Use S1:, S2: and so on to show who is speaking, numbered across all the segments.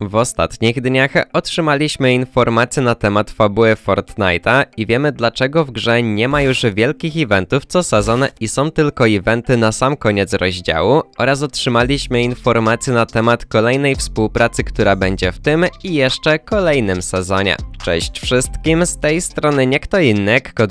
S1: W ostatnich dniach otrzymaliśmy informacje na temat fabuły Fortnite'a i wiemy dlaczego w grze nie ma już wielkich eventów co sezon i są tylko eventy na sam koniec rozdziału oraz otrzymaliśmy informacje na temat kolejnej współpracy, która będzie w tym i jeszcze kolejnym sezonie. Cześć wszystkim, z tej strony nie kto inny, Kod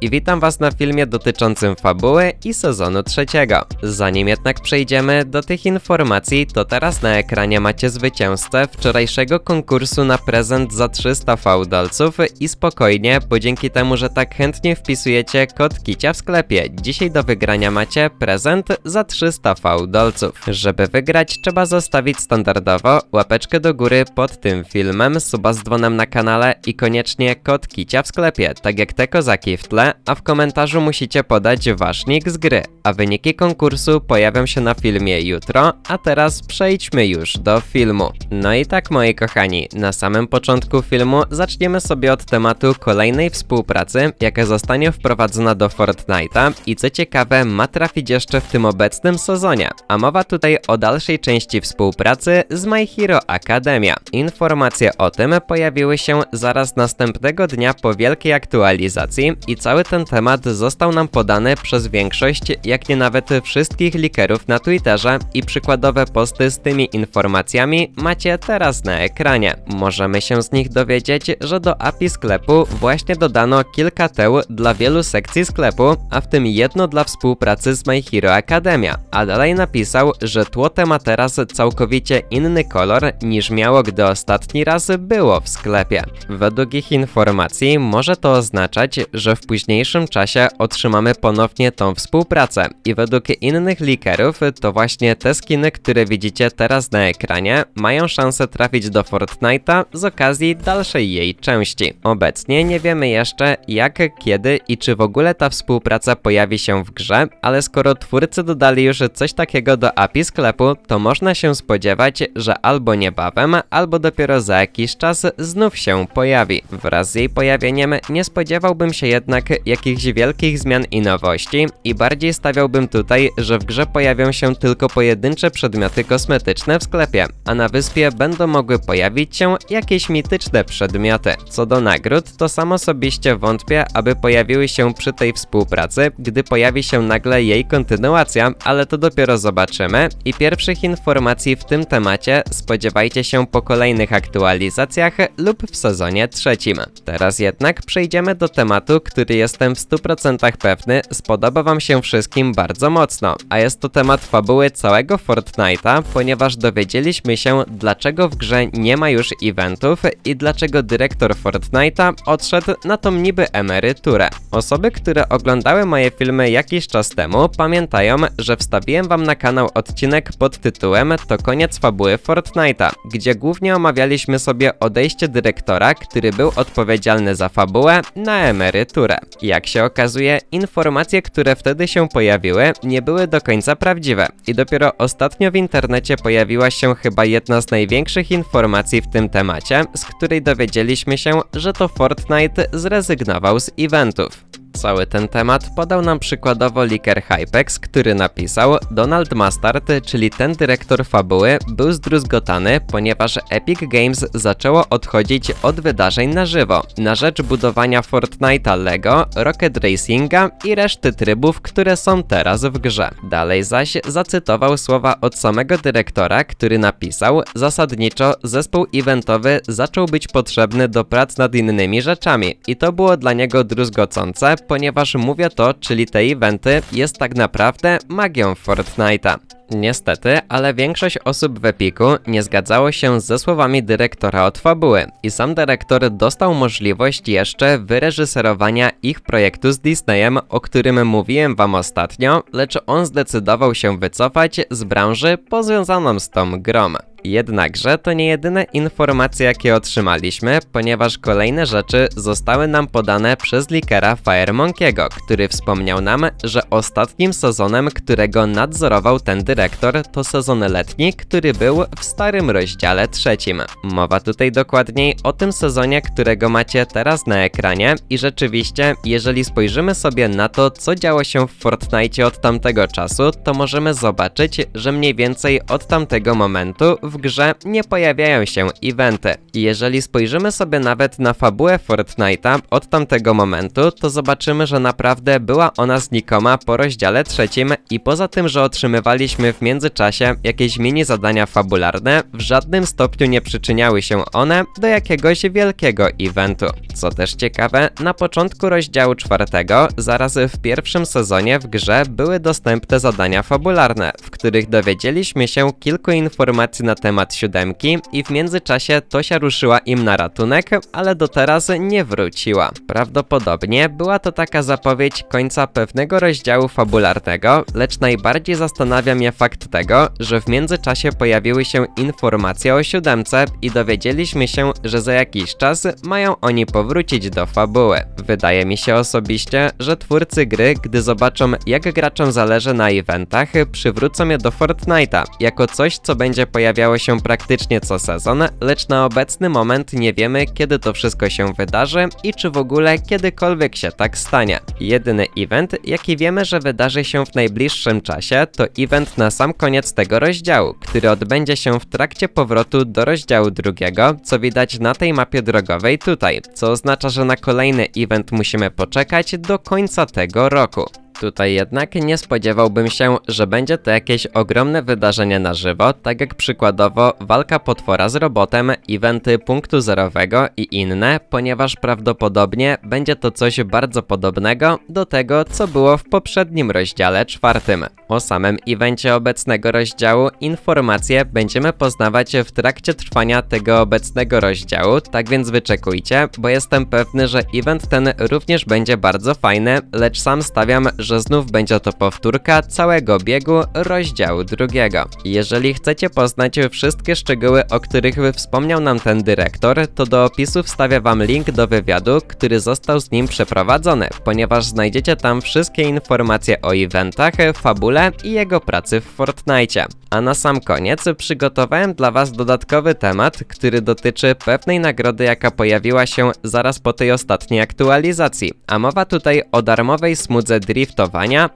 S1: i witam was na filmie dotyczącym fabuły i sezonu trzeciego. Zanim jednak przejdziemy do tych informacji, to teraz na ekranie macie zwycięzcę wczorajszego konkursu na prezent za 300 fałdolców i spokojnie, bo dzięki temu, że tak chętnie wpisujecie kod Kicia w sklepie, dzisiaj do wygrania macie prezent za 300 fałdolców. Żeby wygrać, trzeba zostawić standardowo łapeczkę do góry pod tym filmem, suba z dzwonem na kanał kanale i koniecznie kod kicia w sklepie, tak jak te kozaki w tle, a w komentarzu musicie podać wasz nick z gry, a wyniki konkursu pojawią się na filmie jutro, a teraz przejdźmy już do filmu. No i tak moi kochani, na samym początku filmu zaczniemy sobie od tematu kolejnej współpracy, jaka zostanie wprowadzona do Fortnite'a i co ciekawe ma trafić jeszcze w tym obecnym sezonie, a mowa tutaj o dalszej części współpracy z My Hero Academia. Informacje o tym pojawiły się zaraz następnego dnia po wielkiej aktualizacji i cały ten temat został nam podany przez większość, jak nie nawet wszystkich likerów na Twitterze i przykładowe posty z tymi informacjami macie teraz na ekranie. Możemy się z nich dowiedzieć, że do API sklepu właśnie dodano kilka teł dla wielu sekcji sklepu, a w tym jedno dla współpracy z My Hero Academia, a dalej napisał, że tło ma teraz całkowicie inny kolor niż miało gdy ostatni raz było w sklepie. Według ich informacji może to oznaczać, że w późniejszym czasie otrzymamy ponownie tą współpracę i według innych leakerów to właśnie te skiny, które widzicie teraz na ekranie mają szansę trafić do Fortnite'a z okazji dalszej jej części. Obecnie nie wiemy jeszcze jak, kiedy i czy w ogóle ta współpraca pojawi się w grze, ale skoro twórcy dodali już coś takiego do API sklepu, to można się spodziewać, że albo niebawem, albo dopiero za jakiś czas znów się pojawi. Wraz z jej pojawieniem nie spodziewałbym się jednak jakichś wielkich zmian i nowości i bardziej stawiałbym tutaj, że w grze pojawią się tylko pojedyncze przedmioty kosmetyczne w sklepie, a na wyspie będą mogły pojawić się jakieś mityczne przedmioty. Co do nagród, to sam osobiście wątpię, aby pojawiły się przy tej współpracy, gdy pojawi się nagle jej kontynuacja, ale to dopiero zobaczymy i pierwszych informacji w tym temacie spodziewajcie się po kolejnych aktualizacjach lub w sezonie sezonie trzecim. Teraz jednak przejdziemy do tematu, który jestem w 100% pewny spodoba wam się wszystkim bardzo mocno, a jest to temat fabuły całego Fortnite'a, ponieważ dowiedzieliśmy się dlaczego w grze nie ma już eventów i dlaczego dyrektor Fortnite'a odszedł na tą niby emeryturę. Osoby, które oglądały moje filmy jakiś czas temu pamiętają, że wstawiłem wam na kanał odcinek pod tytułem To koniec fabuły Fortnite'a, gdzie głównie omawialiśmy sobie odejście dyrektora autora, który był odpowiedzialny za fabułę, na emeryturę. Jak się okazuje, informacje, które wtedy się pojawiły, nie były do końca prawdziwe i dopiero ostatnio w internecie pojawiła się chyba jedna z największych informacji w tym temacie, z której dowiedzieliśmy się, że to Fortnite zrezygnował z eventów cały ten temat podał nam przykładowo liker Hypex, który napisał Donald Mustard, czyli ten dyrektor fabuły, był zdruzgotany, ponieważ Epic Games zaczęło odchodzić od wydarzeń na żywo, na rzecz budowania Fortnite'a Lego, Rocket Racinga i reszty trybów, które są teraz w grze. Dalej zaś zacytował słowa od samego dyrektora, który napisał Zasadniczo zespół eventowy zaczął być potrzebny do prac nad innymi rzeczami i to było dla niego druzgocące, ponieważ mówię to, czyli te eventy, jest tak naprawdę magią Fortnite'a. Niestety, ale większość osób w Epiku nie zgadzało się ze słowami dyrektora od fabuły i sam dyrektor dostał możliwość jeszcze wyreżyserowania ich projektu z Disneyem, o którym mówiłem wam ostatnio, lecz on zdecydował się wycofać z branży powiązaną z tą grą. Jednakże to nie jedyne informacje jakie otrzymaliśmy, ponieważ kolejne rzeczy zostały nam podane przez likera Firemonkiego, który wspomniał nam, że ostatnim sezonem, którego nadzorował ten dyrektor, to sezon letni, który był w starym rozdziale trzecim. Mowa tutaj dokładniej o tym sezonie, którego macie teraz na ekranie i rzeczywiście, jeżeli spojrzymy sobie na to, co działo się w Fortnite od tamtego czasu, to możemy zobaczyć, że mniej więcej od tamtego momentu w grze nie pojawiają się eventy. I jeżeli spojrzymy sobie nawet na fabułę Fortnite'a od tamtego momentu, to zobaczymy, że naprawdę była ona znikoma po rozdziale trzecim i poza tym, że otrzymywaliśmy w międzyczasie jakieś mini zadania fabularne, w żadnym stopniu nie przyczyniały się one do jakiegoś wielkiego eventu. Co też ciekawe, na początku rozdziału czwartego, zaraz w pierwszym sezonie w grze były dostępne zadania fabularne, w których dowiedzieliśmy się kilku informacji na temat siódemki i w międzyczasie Tosia ruszyła im na ratunek, ale do teraz nie wróciła. Prawdopodobnie była to taka zapowiedź końca pewnego rozdziału fabularnego, lecz najbardziej zastanawia mnie fakt tego, że w międzyczasie pojawiły się informacje o siódemce i dowiedzieliśmy się, że za jakiś czas mają oni powrócić do fabuły. Wydaje mi się osobiście, że twórcy gry, gdy zobaczą jak graczom zależy na eventach, przywrócą je do Fortnite'a, jako coś co będzie pojawiało pojawiały się praktycznie co sezon, lecz na obecny moment nie wiemy, kiedy to wszystko się wydarzy i czy w ogóle kiedykolwiek się tak stanie. Jedyny event, jaki wiemy, że wydarzy się w najbliższym czasie, to event na sam koniec tego rozdziału, który odbędzie się w trakcie powrotu do rozdziału drugiego, co widać na tej mapie drogowej tutaj, co oznacza, że na kolejny event musimy poczekać do końca tego roku tutaj jednak nie spodziewałbym się, że będzie to jakieś ogromne wydarzenie na żywo, tak jak przykładowo walka potwora z robotem, eventy punktu zerowego i inne, ponieważ prawdopodobnie będzie to coś bardzo podobnego do tego, co było w poprzednim rozdziale czwartym. O samym evencie obecnego rozdziału informacje będziemy poznawać w trakcie trwania tego obecnego rozdziału, tak więc wyczekujcie, bo jestem pewny, że event ten również będzie bardzo fajny, lecz sam stawiam, że że znów będzie to powtórka całego biegu rozdziału drugiego. Jeżeli chcecie poznać wszystkie szczegóły, o których wspomniał nam ten dyrektor, to do opisu wstawię wam link do wywiadu, który został z nim przeprowadzony, ponieważ znajdziecie tam wszystkie informacje o eventach, fabule i jego pracy w Fortnite. A na sam koniec przygotowałem dla was dodatkowy temat, który dotyczy pewnej nagrody, jaka pojawiła się zaraz po tej ostatniej aktualizacji, a mowa tutaj o darmowej smudze Drift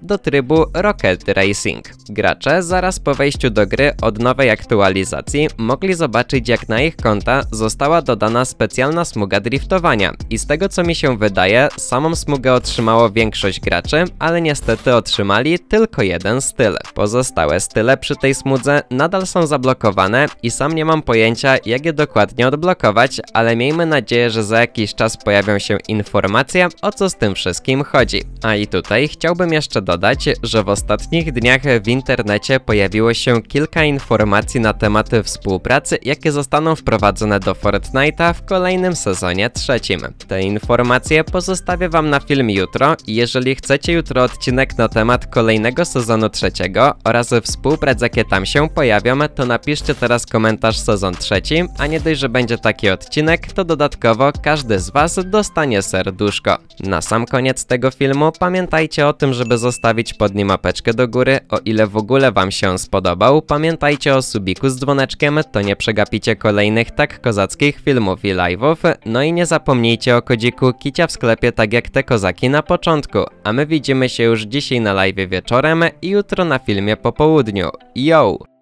S1: do trybu Rocket Racing. Gracze zaraz po wejściu do gry od nowej aktualizacji mogli zobaczyć jak na ich konta została dodana specjalna smuga driftowania i z tego co mi się wydaje samą smugę otrzymało większość graczy, ale niestety otrzymali tylko jeden styl. Pozostałe style przy tej smudze nadal są zablokowane i sam nie mam pojęcia jak je dokładnie odblokować, ale miejmy nadzieję, że za jakiś czas pojawią się informacje o co z tym wszystkim chodzi. A i tutaj chciałbym Chciałbym jeszcze dodać, że w ostatnich dniach w internecie pojawiło się kilka informacji na temat współpracy, jakie zostaną wprowadzone do Fortnite'a w kolejnym sezonie trzecim. Te informacje pozostawię Wam na film jutro i jeżeli chcecie jutro odcinek na temat kolejnego sezonu trzeciego oraz współprac jakie tam się pojawią, to napiszcie teraz komentarz sezon trzeci, a nie dość, że będzie taki odcinek, to dodatkowo każdy z Was dostanie serduszko. Na sam koniec tego filmu pamiętajcie o tym, żeby zostawić pod nim apeczkę do góry, o ile w ogóle wam się on spodobał. Pamiętajcie o subiku z dzwoneczkiem, to nie przegapicie kolejnych tak kozackich filmów i live'ów. No i nie zapomnijcie o kodziku kicia w sklepie tak jak te kozaki na początku. A my widzimy się już dzisiaj na live wieczorem i jutro na filmie po południu. Yo!